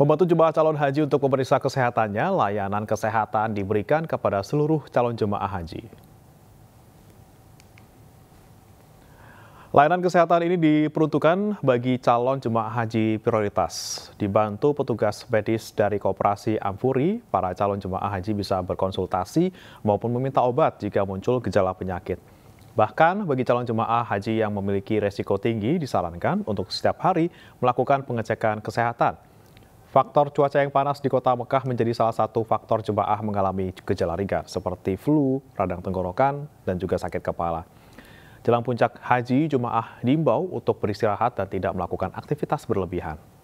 Membantu jemaah calon haji untuk memeriksa kesehatannya, layanan kesehatan diberikan kepada seluruh calon jemaah haji. Layanan kesehatan ini diperuntukkan bagi calon jemaah haji prioritas. Dibantu petugas medis dari Koperasi Amfuri, para calon jemaah haji bisa berkonsultasi maupun meminta obat jika muncul gejala penyakit. Bahkan bagi calon jemaah haji yang memiliki resiko tinggi disarankan untuk setiap hari melakukan pengecekan kesehatan Faktor cuaca yang panas di kota Mekah menjadi salah satu faktor jemaah mengalami gejala ringan seperti flu, radang tenggorokan, dan juga sakit kepala. Jelang puncak haji, jemaah diimbau untuk beristirahat dan tidak melakukan aktivitas berlebihan.